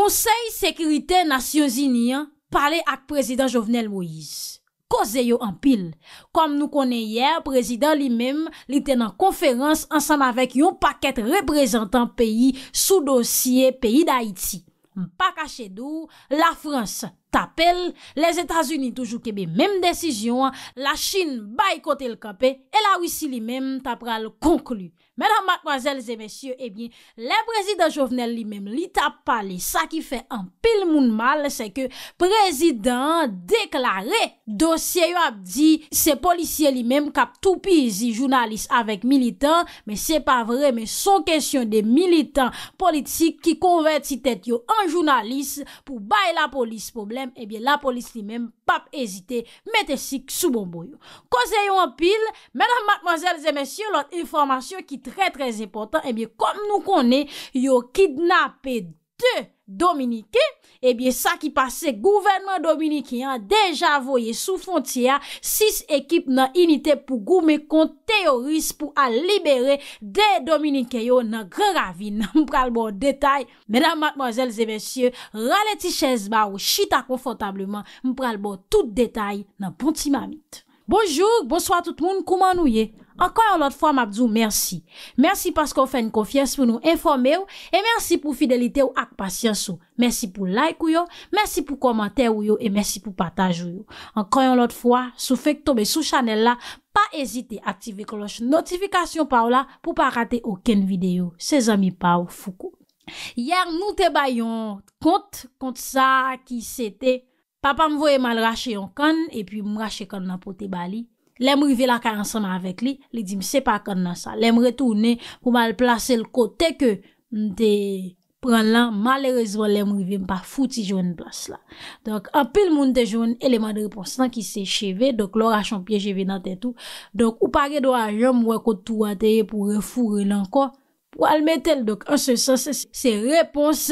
Konsey Sekirite Nasyozini an, pale ak Prezident Jovenel Moïse. Koze yo an pil? Kom nou konen yer, Prezident li mem li ten an konferans ansan avèk yon paket reprezentan peyi sou dosye peyi d'Haïti. Mpa kache dou, la Frans. tapel, les Etats-Unis toujou kebe mèm desisyon, la Chine baykote l kapè, e la wisi li mèm tapra l konklu. Mèdame, mademoiselles et mèsyè, e eh bie, le prezident Jovenel li mèm li tap pali. Sa ki fè an pil moun mal se ke prezident deklare dosye yo ap di se polisye li mèm kap toupi zi jounalist avèk militant mè se pa vre, mè son kèsyon de militant politik ki konvert si tèt yo an jounalist pou bay la polis pou blè Ebyen eh la polis li men pap ezite Mete si k sou bon bon yo Kosey yo an pil Menan matmazel zemesye Lot informasyon ki tre tre zepotan Ebyen kom nou konen Yo kidnap e de Dominike, ebyen eh sa ki pase gouvenman Dominike yon deja voye sou fontiya, sis ekip nan inite pou goume kont teoris pou a libere de Dominike yon nan gre ravin nan mpralbo detay. Medan mademoiselles et messieurs, rale ti chesba ou chita konfortableman, mpralbo tout detay nan ponti mamit. Bonjour, bonsoir tout moun, kouman nou ye? Ankon yon lot fwa, mabzou, mersi. Mersi paskou fè n konfyes pou nou informe ou, e mersi pou fidelite ou ak pasyans ou. Mersi pou like ou yo, mersi pou komante ou yo, e mersi pou pataj ou yo. Ankon yon lot fwa, sou fèk tobe sou chanel la, pa ezite aktive kloche notifikasyon pa ou la, pou pa rate oken videyo. Se zami pa ou foukou. Yer nou te bayon kont, kont sa ki sete. Papa m vouye mal rache yon kon, e pi m rache kon nan pote bali. Lèm rive la ka ansama avèk li, li di mse pa kon nan sa. Lèm retoune pou mal plase l kote ke mte pran lan, malerezvan lèm rive mpa fouti jwen plase la. Donk apil moun te jwen eleman reponsan ki se cheve, donk lor a chompye cheve nan ten tou. Donk ou pare do a jom wè kote tou a teye pou refoure nan kon. Ou al metel, dok, eh an se eh sens, se repons,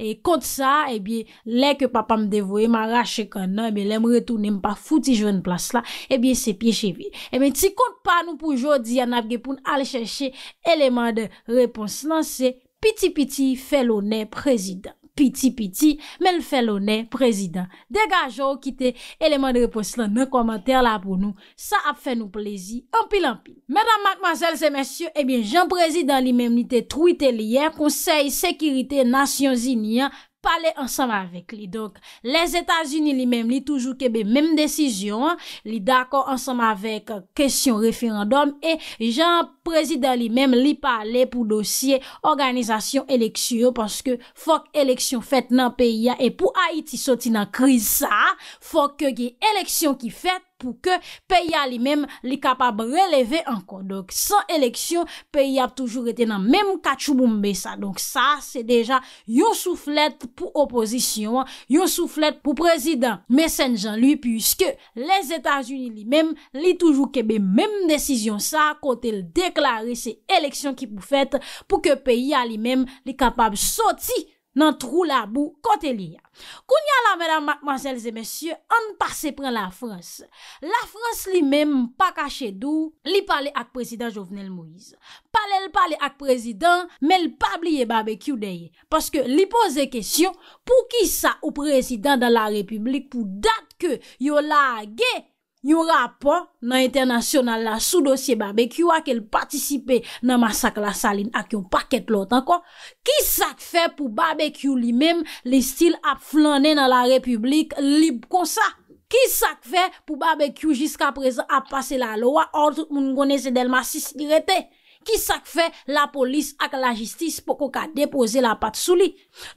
e kont sa, e bie, le ke papa m devoye, ma rache kon nan, e bie, le m retouni, m pa fouti jwen plas la, e bie, se piye chevi. E bie, ti kont pa nou pou jodi, an apge pou n al chershe eleman de repons lan, se piti piti felone prezident. piti-piti, men fè lonè, prezident. Dè gajò, kite, eleman de repos lan men komantèr la pou nou. Sa ap fè nou plezi, anpi-lampi. Mèdam, makmazèl, se mèsyò, ebyen, eh jan prezident li menmite tru itè liè, konsey, sekirite, nasyon zinian, Palè ansam avèk li, donk, les Etats-Unis li mèm li toujou kebe mèm desisyon, li dakò ansam avèk kèsyon referandòm, e jan prezident li mèm li palè pou dosye organizasyon eleksyon, paske fòk eleksyon fèt nan peya e pou Haiti soti nan kriz sa, fòk kege eleksyon ki fèt, pou ke peyi a li mem li kapab releve an kondok. San eleksyon, peyi ap toujou rete nan mem kachouboumbe sa. Donk sa, se deja yon souflet pou opozisyon, yon souflet pou prezident. Mè sèn jan li, pyske les Etats-Unis li mem li toujou kebe mem desisyon sa, kote l deklari se eleksyon ki pou fèt pou ke peyi a li mem li kapab soti nan trou la bou kote li ya. Koun ya la, mèdam, mansel, zè, mèsyè, an par se pran la Frans. La Frans li mèm pa kache dou, li pale ak prezident Jovenel Moïse. Pale l pale ak prezident, mèl pa bliye barbe kyou deye. Paske li pose kèsyon, pou ki sa ou prezident dan la republik pou dat ke yo la ge? Yon rap nan internasyonal la sou dosye barbekyou ak el patisipe nan masak la saline ak yon paket lot anko. Ki sak fe pou barbekyou li menm li stil ap flanen nan la republik lib konsa. Ki sak fe pou barbekyou jiska prezen ap pase la lowa or tout moun gwenese del masis diretey. Ki sak fe la polis ak la jistis poko ka depose la pat sou li.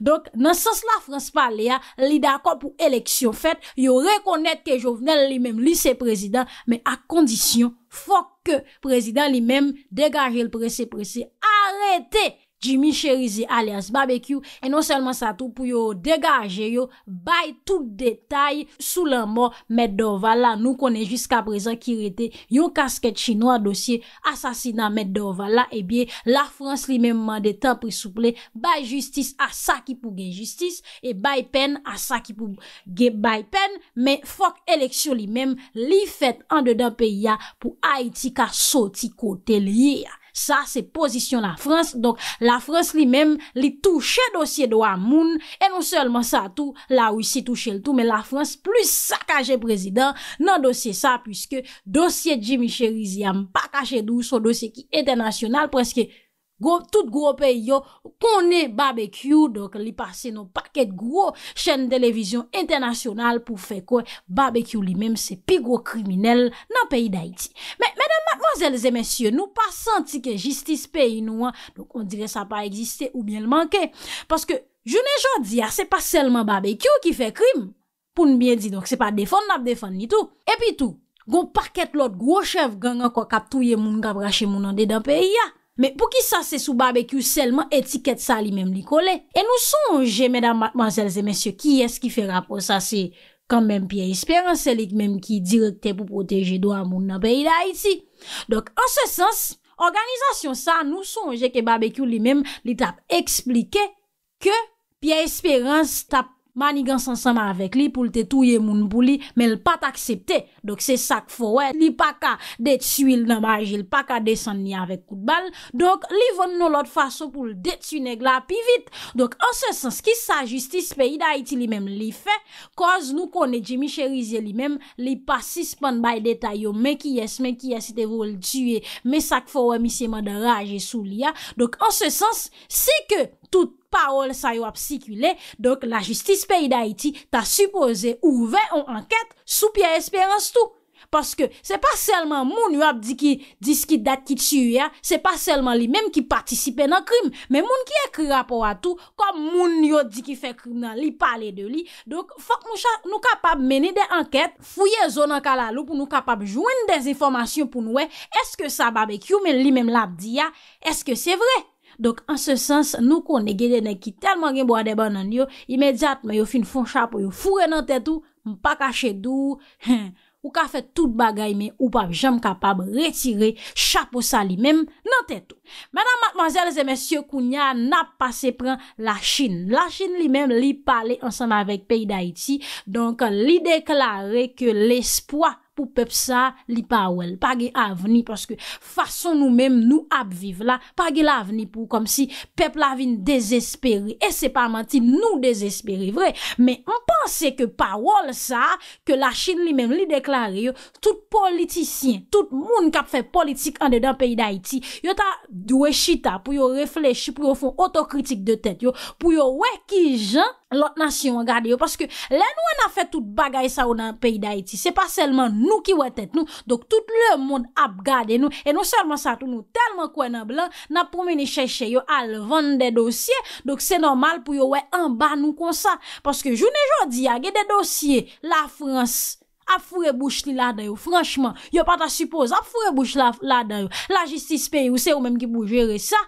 Donk nan sens la Franspa Lea li dakon pou eleksyon fet yo rekonet ke Jovenel li men li se prezident me ak kondisyon fok ke prezident li men degaje l prese prese. Arrete! Jimmy Cherizé alias Babekyou, e non selman sa tou pou yo degaje yo, bay tou detay sou la mò Medovala, nou konen jiska prezan ki rete yo kasket chinois dosye, asasina Medovala, e eh bie la Frans li menman de tan prisouple, bay justis a sa ki pou gen justis, e bay pen a sa ki pou gen bay pen, men fok eleksyon li menm li fet an de dan pe ya, pou Haiti ka soti kote li ya. Sa se posisyon la Frans, donk la Frans li mem li touche dosye do a moun, e nou selman sa tou, la ou si touche l tou, men la Frans plus sa kaje prezident nan dosye sa, pwiske dosye Jimmy Cheriziam pa kaje dou, so dosye ki etenasyonal preske jimmy, Gwo, tout gwo peyi yo, kone barbekyou, dok li pase nou paket gwo chen delevizyon internasyonal pou fe kwen barbekyou li menm se pi gwo kriminel nan peyi da iti. Men, menan, manzelze, mensyen, nou pa santi ke jistis peyi nou an, dok on dire sa pa egziste ou bien manke. Paske, jounen jodi ya, se pa selman barbekyou ki fe krim, pou nou bien di, dok se pa defon nan defon ni tou. E pi tou, gwo paket lot gwo chev gangan kwa kaptouye moun gabrache moun an de dan peyi ya. Mè pou ki sa se sou barbecue selman etiket sa li mèm li kole. E nou sonje, mèdame, mademoiselles et messieurs, ki es ki fè rapport sa se kan mèm Pierre Espérance, se li mèm ki direkte pou proteje do a moun nan peyi da iti. Dok, an se sens, organizasyon sa nou sonje ke barbecue li mèm li tap explike ke Pierre Espérance tap Mani gans ansanman avèk li pou lte touye moun pou li, men l pat aksepte. Dok se sak fowè, li pa ka detu il nan barje, li pa ka desan ni avèk kout bal. Dok, li von nou lot fason pou l detu neg la pi vit. Dok, an se sens, ki sa justice pe iday ti li menm li fe, koz nou kon e jemi cherize li menm, li pa sispan bay detay yo, men ki yes, men ki yes, ite vou l tue, men sak fowè misye man dan raje sou li ya. Dok, an se sens, se ke tout, parol sa yo ap sikwile, donk la justis peyi da iti, ta suppose ouve an anket, sou pya esperans tou. Paske, se pa selman moun yo ap di ki dis ki dat ki tsyu ya, se pa selman li menm ki patisipe nan krim, men moun ki ekra pou atou, kom moun yo di ki fe krim nan li pale de li, donk fok moucha nou kapab meni de anket, fouye zon an kalalou pou nou kapab jwen de zinformasyon pou nou we, eske sa babekyou men li menm la ap di ya, eske se vre? Donk an se sens nou kon ne gede ne ki telman gen bo ade ban nan yo, imediat me yo fin fon chapo yo fure nan tetou, mpa kache dou, ou ka fet tout bagay me ou pa jam kapab retire chapo sa li men nan tetou. Menan matmazel ze mensyo kounya na pase pran la chine, la chine li men li pale ansan avèk peyi da iti, donk li deklare ke l'espoi, pou pep sa li pa ouel, pa ge avni, paske fason nou menm nou ap viv la, pa ge la avni pou, kom si pep la vin desesperi, e se pa manti nou desesperi, vre, men mpense ke pa ouel sa, ke la chine li menm li deklare yo, tout politisyen, tout moun kap fe politik an de dan peyi da iti, yo ta dwechita pou yo reflechi, pou yo fon otokritik de tet yo, pou yo weki jan, lot nasyon gade yo, paske lè nou an a fè tout bagay sa ou nan peyi da Haiti, se pa selman nou ki wè tèt nou, dok tout le moun ap gade nou, e nou selman sa tou nou telman kwenan blan, nan pou mè ni chèche yo al vèn de dosye, dok se normal pou yo wè an ban nou konsa, paske jounè jò di agè de dosye, la Frans, ap fure bouch li la dayo, franchman, yo pata suppose, ap fure bouch la dayo, la justice pay ou se ou mèm ki bou jere sa,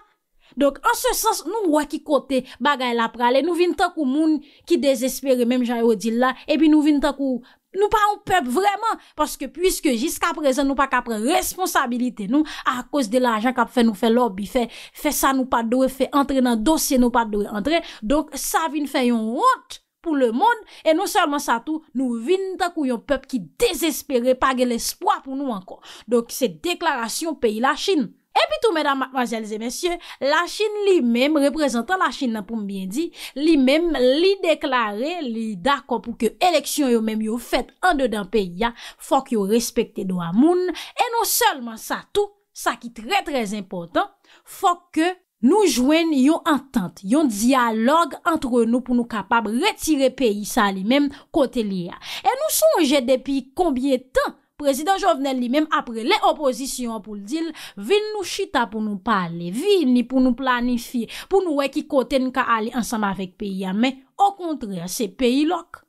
Donk, an se sens nou wakikote bagay la prale, nou vin takou moun ki desespere, menm jayou di la, epi nou vin takou, nou pa ou pep vreman, paske pwiske jiska prezen nou pa kapre responsabilite nou, a kos de la jan kap fe nou fe lobby, fe sa nou pa doye, fe entre nan dosye nou pa doye entre, donk, sa vin fe yon hot pou le moun, e nou seman sa tou, nou vin takou yon pep ki desespere, page l'espoi pou nou ankon. Donk, se deklarasyon peyi la chine. Et puis tout, mesdames, mademoiselles et messieurs, la Chine li mèm, reprezentant la Chine nan pou m'bien di, li mèm li deklaré, li d'akou pou ke eleksyon yo mèm yo fèt an de dan peyi ya, fòk yo respekte do amoun, et non seulement sa tou, sa ki tre trez important, fòk ke nou jwen yo entente, yo diyalogue entre nou pou nou kapab retire peyi sa li mèm kote li ya. Et nou sonje depi konbye tan? Prezident Jovenel li mem apre le opozisyon pou l'dil, vin nou chita pou nou pale, vin ni pou nou planifi, pou nou we ki kote nou ka ale ansanm avek peyi ya men, o kontre se peyi lok,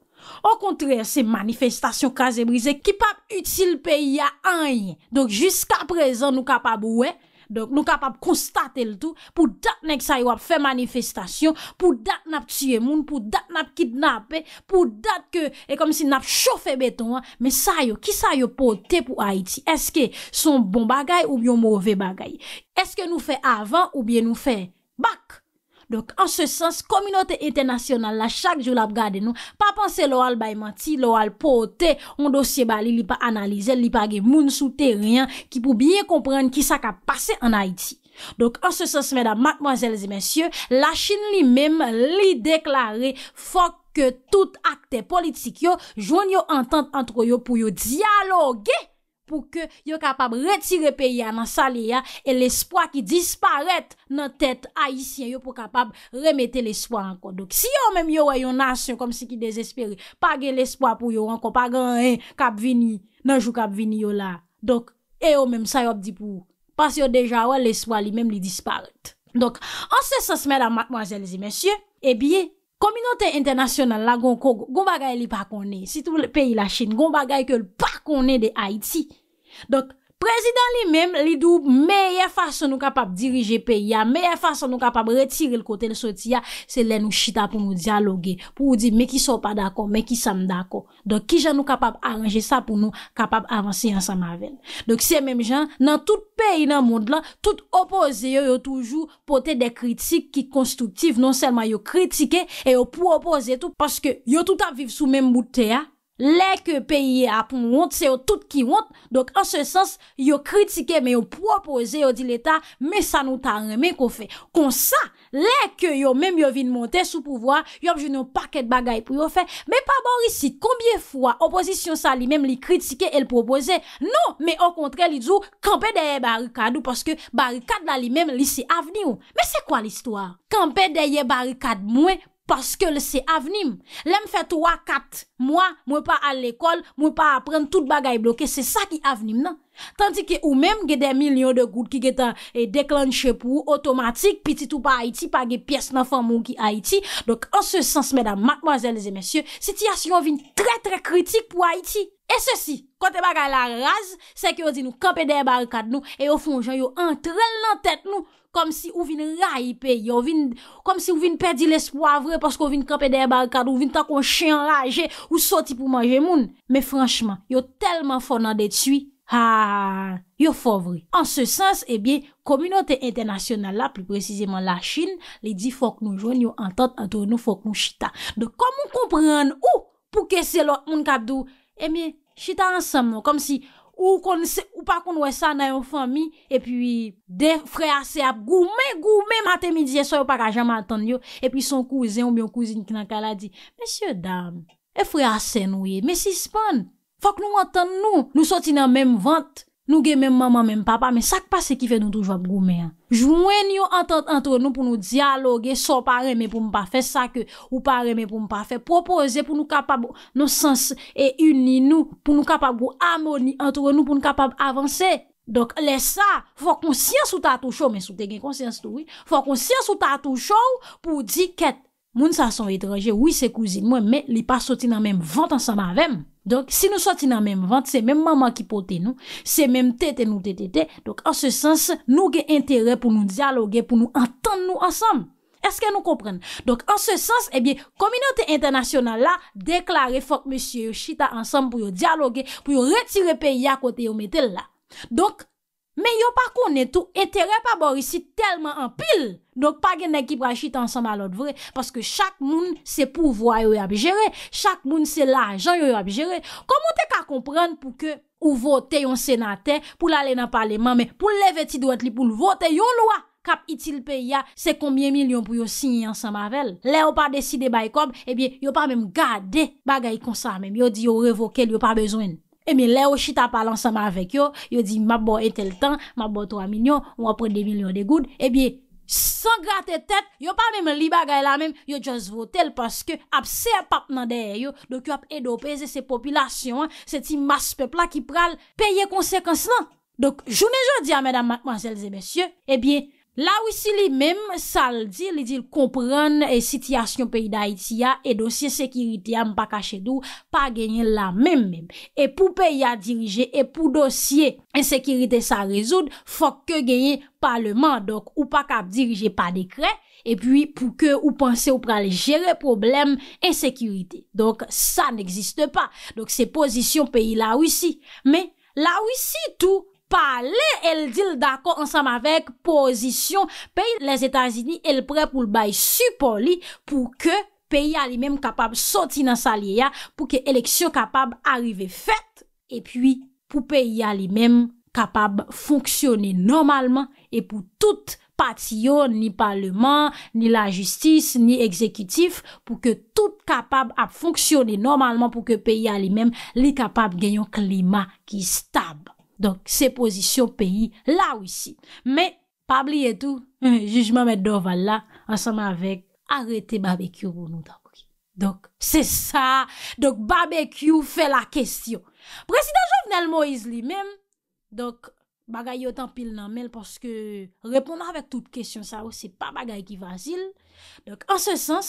o kontre se manifestasyon kaze brize ki pap util peyi ya anye, donk jiska prezan nou kapab wek. Donk nou kap ap konstate l tou, pou dat nek sa yo ap fe manifestasyon, pou dat nap tsyemoun, pou dat nap kidnapen, pou dat ke, e kom si nap chofe beton an, men sa yo, ki sa yo pote pou Haiti? Eske son bon bagay ou bien mouve bagay? Eske nou fe avan ou bien nou fe bak? Donk, an se sens, kominote internasyonal la chak joul ap gade nou, pa panse lo al baymanti, lo al pote, on dosye bali li pa analize, li pa ge moun sou teryen, ki pou biye komprende ki sa ka pase an Haiti. Donk, an se sens, mèdame, mademoiselles et messieurs, la Chine li mèm li deklare, fok ke tout akte politik yo, joun yo entente antro yo pou yo diyaloge! pou ke yo kapab retire pe ya nan sale ya, e l'espoi ki disparet nan tèt haisyen yo pou kapab remete l'espoi an kon. Si yo mèm yo wè yon nasyon kom si ki desespere, page l'espoi pou yo an kon, page kap vini nan jou kap vini yo la. Dok, e yo mèm sa yo bdi pou, pas yo deja wè l'espoi li mèm li disparet. Dok, anse se se mèd an matmanjèl zi mèsyè, e eh biye, Komunote internasyonal la gong kong, gong bagay li pa konen, si tou peyi la chen, gong bagay ke l pa konen de Haiti. Dok. Prezident li men, li dou meye fason nou kapap dirije peyi ya, meye fason nou kapap retire l kote l soti ya, se lè nou chita pou nou diyalogue, pou ou di meki sou pa d'akon, meki sam d'akon. Don ki jan nou kapap aranje sa pou nou kapap avansi yon sam avèn. Don ki se men jan, nan tout peyi nan moun la, tout opoze yo yo toujou pote de kritik ki konstruktiv, non selman yo kritike, yo pou opoze tou, paske yo tout aviv sou men moutè ya. Lè ke peyiye apon wont, se yo tout ki wont, donk an se sens, yo kritike men yo propoze yo di l'Etat, men sa nou tan remen kon fe. Kon sa, lè ke yo men yo vin monte sou pouvoar, yo objoun yo paket bagay pou yo fe, men pa bor isi, kombye fwa oposisyon sa li men li kritike el propoze, non, men an kontre li djou, kampe deye barikad ou, poske barikad la li men li se avni ou. Men se kwa l'histoire? Kampe deye barikad mwen, Paske le se avenim. Lem fe 3-4 mwa, mwen pa al l'ekol, mwen pa apren tout bagay bloke, se sa ki avenim nan. Tanti ki ou menm ge de milyon eh, de gout ki ge ta deklanche pou ou, otomatik, pitit ou pa Haiti, pa ge piyes nan fwa moun ki Haiti. Dok an se sens, medan, mademoiselles et messieurs, sitiyasyon vin tre tre kritik pou Haiti. E se si, kote bagay la raz, se ki ou di nou kapede barikad nou, e ou fonjan yo entrel nan tet nou, kom si ou vin raype, yo vin, kom si ou vin perdi l'espoivre, pask ou vin krepe dey balkade, ou vin takon chien laje, ou soti pou manje moun. Me franchman, yo telman fon nan detswi, haaa, yo fovri. An se sens, ebyen, eh kominote internasyonan la, pli prezizeman la chine, li di fok nou joun, yo antot antoun nou fok nou chita. De kom moun kompren, ou, pou keselot moun kado, ebyen, eh chita ansamman, non? kom si, Ou pa kon wè sa nan yon fami, e pi de frè asè ap gou, men gou men matè mi diye so, yo pa ka jaman atan yo, e pi son kouzen ou myon kouzen ki nan kala di, mèsyè dam, e frè asè nou ye, mèsyè span, fòk nou atan nou, nou soti nan menm vant, Nou gen mèm mèm mèm papa, mè sak pa se ki fè nou toujwap gou mè an. Jouen yo antant antre nou pou nou diyalogue, so paremè pou m pa fè sake, ou paremè pou m pa fè propose, pou nou kapab nou sens e uni nou, pou nou kapab gou amoni antre nou pou nou kapab avanse. Dok lè sa, fò konsyans ou tatou chou, mè sou te gen konsyans tou wè, fò konsyans ou tatou chou pou di ket moun sa son etreje, wè se kouzine mèm, mè li pa soti nan mèm vantan sa mavem. Donk, si nou soti nan menm vant, se menm maman ki pote nou, se menm tete nou tete tete, donk, an se sens, nou gen entere pou nou diyaloge, pou nou entende nou ansam. Eske nou kompren? Donk, an se sens, ebyen, eh kominote internasyonal la, deklare fok monsye yo shita ansam pou yo diyaloge, pou yo retire peyi ya kote yo metel la. Donk, Men yo pa konen tou, ete repa bor isi telman an pil. Dok pa gen ekip rachite ansan malot vre, paske chak moun se pou vwa yo yo abjere, chak moun se la ajan yo yo abjere. Komon te ka kompren pou ke ou vote yon senate, pou lale nan pale mame, pou l leve ti dwet li pou l vote, yo lwa kap itilpe ya se kombye milyon pou yo sinye ansan mavel. Le yo pa deside bay kob, ebyen yo pa menm gade bagay konsa menm, yo di yo revoke l yo pa bezwen. E eh mi le ou chita pal ansama avek yo, yo di ma bo etel tan, ma bo 3 milyon, ou apre 2 milyon de goud, e eh biye, san gra te tet, yo pa mèm li bagay la mèm, yo jaz votel paske apse apap nan deye yo, dok yo ap edo peze se populasyon, se ti mas pepla ki pral, peye konsekans nan. Dok, jounen joun diya, mèdam, mwazelze, mèsyon, e biye, La wisi li mem, sa l di, li di l kompran sityasyon peyi da itiya e dosye sekirite yam pa kache dou pa genye la mem mem. E pou peyi a dirije e pou dosye ensekirite sa rezoud, fok ke genye parlement. Dok ou pa kap dirije pa dekren e pi pou ke ou panse ou pra li jere problem ensekirite. Dok sa n'existe pa. Dok se posisyon peyi la wisi. Me la wisi tou. pale el dil dako ansam avek posisyon pey les Etasini el pre pou l bay supo li pou ke peyi alimem kapab soti nan salye ya pou ke eleksyon kapab arrive fet e pi pou peyi alimem kapab fonksyonne normalman e pou tout patiyon ni paleman ni la justis ni ekzekutif pou ke tout kapab ap fonksyonne normalman pou ke peyi alimem li kapab genyon klima ki stab Donk, se pozisyon peyi la wisi. Me, pabli etou, jujman mèd doval la, anseman avèk, arète babèkyou vounou da wisi. Donk, se sa, donk, babèkyou fè la kestyon. Presidant Jovenel Moïse li mèm, donk, bagay yotan pil nan mèl, poske, repondan avèk tout kestyon sa wè, se pa bagay ki vazil. Donk, anse sens...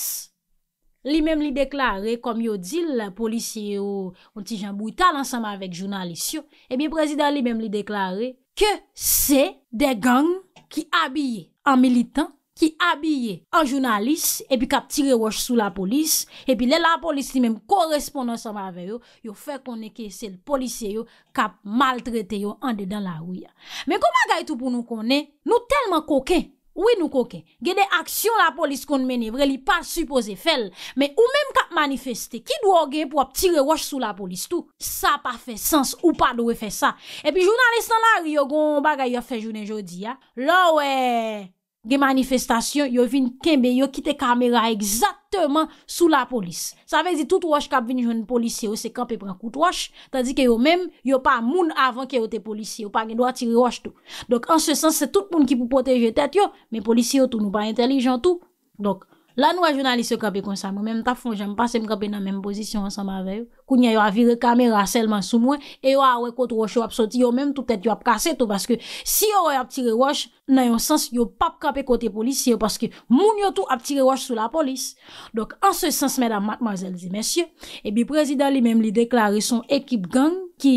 Li mèm li deklare, kom yo dil, polisye yo ontijan bouy tal ansama vek jounalisyon, e bi prezident li mèm li deklare ke se de gang ki abye an militan, ki abye an jounalisyon, e bi kap tire waj sou la polis, e bi le la polis li mèm koresponde ansama veyo, yo fe konneke sel polisye yo kap maltrete yo an de dan la ouya. Men koman gay tou pou nou konne, nou telman kokey, Ou e nou koke, ge de aksyon la polis kon mene, vre li pa supose fel. Men ou menm ka manifeste, ki dwo ge pou ap tire waj sou la polis tou? Sa pa fe sens ou pa dwe fe sa. E pi jounan lestan la, riyo gon bagay yo fe jounen jodi ya. Lo we! genmanifestasyon, yo vin kembe, yo kite kamera ekzaterman sou la polis. Sa vezi, tout wosh kap vin jwen polisye, yo se kanpe prekout wosh, tazi ke yo men, yo pa moun avan ke yo te polisye, yo pa genwa tire wosh tou. Dok, an se sens, se tout moun ki pou poteje tet yo, men polisye yo tou nou pa intelijan tou. Dok, La nou a jounalise yo kape konsame, mèm ta fon jèm pa se m kape nan mèm pozisyon ansan ma vev, kou nye yo avire kamera selman sou mwen, e yo a wekot roche yo ap soti, yo mèm tou ptet yo ap kase tou, baske si yo yo ap tire roche, nan yon sens, yo pape kape kote polisye, baske moun yo tou ap tire roche sou la polis. Dok, an se sens, mèdame, mademoiselle, zi mèsyè, e bi prezident li mèm li deklare son ekip gang ki...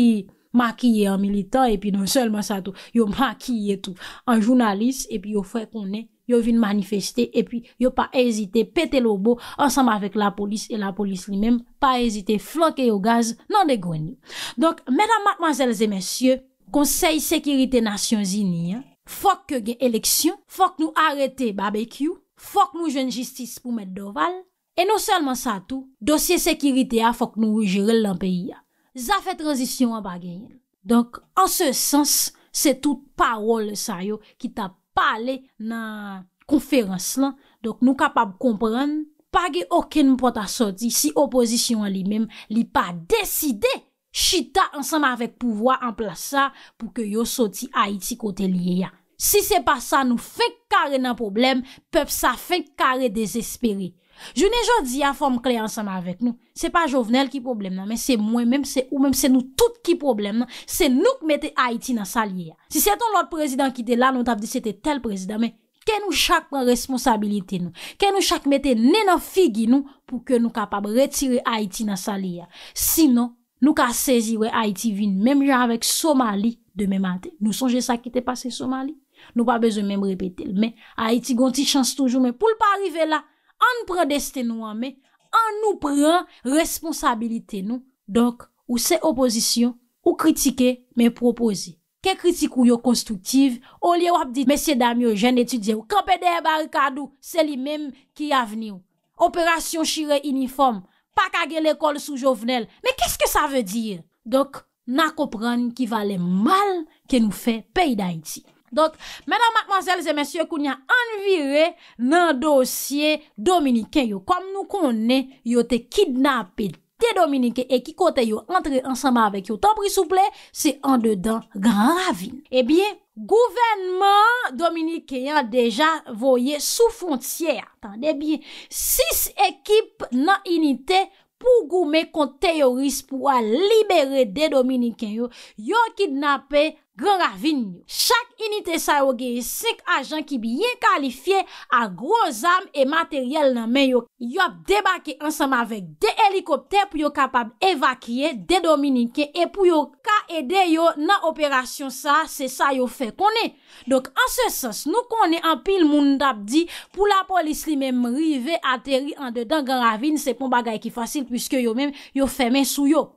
Makiye an militan e pi non selman sa tou. Yo makiye tou an jounalist e pi yo fwe konen. Yo vin manifeste e pi yo pa ezite pete lobo ansanm avek la polis e la polis li men. Pa ezite flanke yo gaz nan de gweni. Donk, menan matmazelze mensyo, konsey sekirite nasyon zini. Fok ke gen eleksyon, fok nou arete barbekyou, fok nou jwen jistis pou met doval. E non selman sa tou, dosye sekirite a fok nou jirel lan peyi a. Zafè tranzisyon an bagen yon. Donk, an se sens, se tout parol sa yo ki ta pale nan konferans lan. Donk nou kapab kompren, page oken nou pota soti si opozisyon an li menm li pa deside. Chita ansanm avèk pouvoi an plasa pou ke yo soti Haiti kote liye ya. Si se pa sa nou fek kare nan problem, pep sa fek kare desespere. Jounè jò di a fòm kle ansan avèk nou. Se pa jovenel ki problem nan men, se mwen menm se ou menm se nou tout ki problem nan, se nou k mette Haiti nan salye ya. Si se ton lòt prezident ki te lan, nou tap di se te tel prezident men, ke nou chak pran responsabilite nou. Ke nou chak mette nenon figi nou pou ke nou kapab retire Haiti nan salye ya. Sinon, nou ka seziwe Haiti vin menm jò avèk Somali de menmante. Nou sonje sa ki te pase Somali? Nou pa bezè menm repete lè men, Haiti gonti chans toujou men pou l pa arrive la, An pran desten nou anme, an nou pran responsabilite nou. Donk, ou se opozisyon, ou kritike men propozi. Ke kritikou yo konstruktiv, ou liye wap dit, Mesye dami yo jen etudye, ou kapede e barikadou, se li menm ki avni ou. Operasyon shire uniform, pakage lekol sou jovenel, men kese ke sa ve dir? Donk, nan kopran ki valen mal ke nou fe pey da iti. Donk, menan, mansel, zemensye, kou nyan anvire nan dosye Dominiken yo. Kom nou konen, yo te kidnapè de Dominiken. E ki kote yo entre ansama avèk yo. Ton prisouple, se an dedan gran ravine. Ebyen, eh gouvenman Dominiken ya deja voye sou fonciè. Atande, ebyen, sis ekip nan inite pou goume kont teoris pou a libere de Dominiken yo. Yo kidnapè. Gran Ravine, chak inite sa yo geye sek ajan ki biye kalifiye a groz am e materyel nan men yo. Yo ap debake ansam avek de helikopter pou yo kapab evakye, de dominike, e pou yo ka ede yo nan operasyon sa, se sa yo fe konen. Dok an se sens, nou konen an pil moun dabdi pou la polis li men mrive ateri an dedan. Gran Ravine, se pou bagay ki fasil pwiske yo men yo fe men sou yo.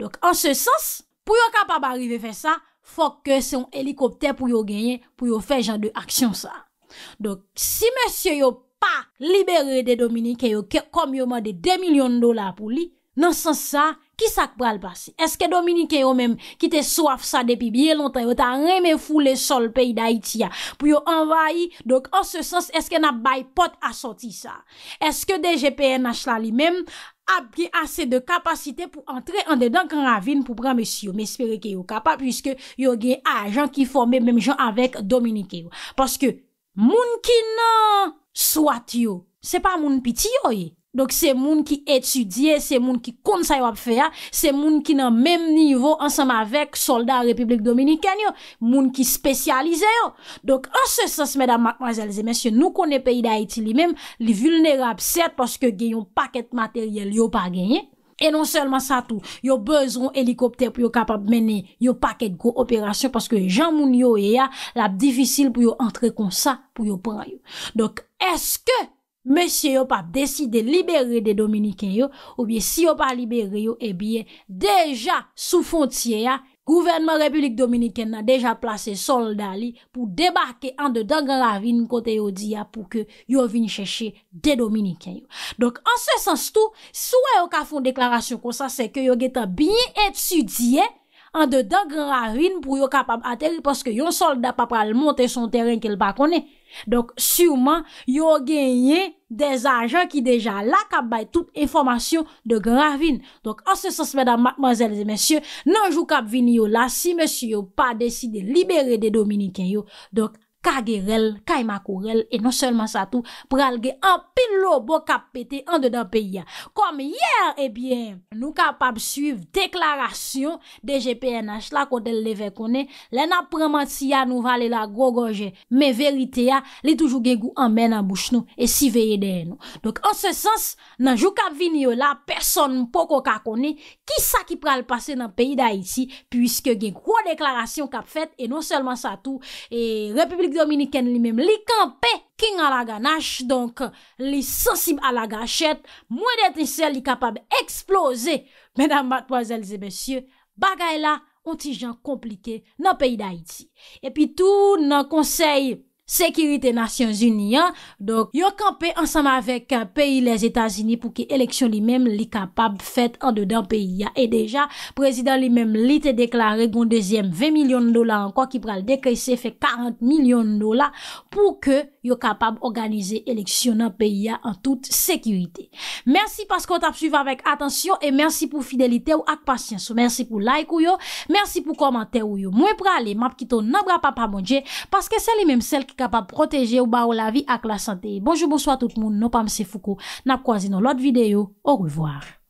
Dok an se sens, pou yo kapab arrive fe sa... Fok ke se yon helikopter pou yo genyen pou yo fè jan de aksyon sa. Dok, si mèsyo yo pa libere de Dominique yo kom yo mè de 2 milyon dola pou li, nan san sa, Kisak pral basi? Eske Dominike yo menm ki te soaf sa depi biye lontan yo ta reme foule sol peyi da itiya pou yo envayi? Dok an se sens eske na bay pot a soti sa? Eske DGPN achla li menm apge ase de kapasite pou entre an dedan kan ravine pou pran mesi yo? Mespere ke yo kapap puisque yo gen a jan ki fome menm jan avek Dominike yo? Paske moun ki nan swat yo se pa moun piti yo ye? Donk se moun ki etudye, se moun ki konsay wap feya, se moun ki nan menm nivou ansam avek soldat Republik Dominiken yo, moun ki spesyalize yo. Donk ansesans mèdame, mademoiselles et messieurs, nou konè peyi da Haiti li menm, li vulnerab set paske genyon paket materyel yo pa genye. E non selman sa tou, yo bezron helikopter pou yo kapab mene yo paket gro operasyon paske jan moun yo e ya, la difisil pou yo antre konsa pou yo pran yo. Donk eske Monsye yo pa deside libere de Dominiken yo Ou bie si yo pa libere yo E eh bie deja sou fontie ya Gouvernement Republik Dominiken na deja place solda li Pou debarke an de dengrarine kote yo di ya Pou ke yo vin cheshe de Dominiken yo Donk an se sens tou Sou e yo ka fon deklarasyon kon sa Se ke yo geta bin etudie An de dengrarine pou yo kapab ateri Paske yon solda pa pral monte son teren ke l bakone Donk, souman, yo genye des ajan ki deja la kap bay tout informasyon de gravin. Donk, an se sosmedan, mademoiselles et messieurs, nanjou kap vini yo la si messieurs yo pa deside libere de dominiken yo. ka gerel, ka imakorel, e non selman sa tou, pral ge an pil lobo kap pete an de dan peyi ya. Kom yer, ebyen, eh nou kap ap suyv deklarasyon de GPNH la kode le ve kone, le nan praman si ya nou vale la grogoje, me verite ya, le toujou gen gou an men an bouch nou e si veye dey nou. Dok an se sens, nan jou kap vini yo la, person pou ko ka kone, ki sa ki pral pase nan peyi da iti, puisque gen kwo deklarasyon kap fet, e non selman sa tou, e Republik Dominiken li menm li kanpe king ala ganache, donk li sensib ala gachet, mwen dete se li kapab eksplose. Mèdam batmwazèl zè bèsyè, bagay la, ontijan komplike nan peyi d'Haïti. E pi tou nan konsey Sekirite Nasyon Zuniyan Yo kampe ansama vek euh, peyi le Zetazini pou ki eleksyon li mem li kapab fet an de dan peyi ya e deja prezident li mem li te deklare bon dezyem 20 milyon dola an kwa ki pral dekre se fe 40 milyon dola pou ke yo kapab organize eleksyon an peyi ya an tout sekirite Mersi paskou ta psuva vek atensyon e mersi pou fidelite ou ak pasyansou mersi pou like ou yo, mersi pou komante ou yo, mwen prale map ki ton nabra pa pa mounje, paske se li mem selke kapab proteje ou ba ou la vi ak la sante. Bonjou, bonsoit tout moun, nou pa mse foukou. Nap kwa zin nou lot videyo, ou revoar.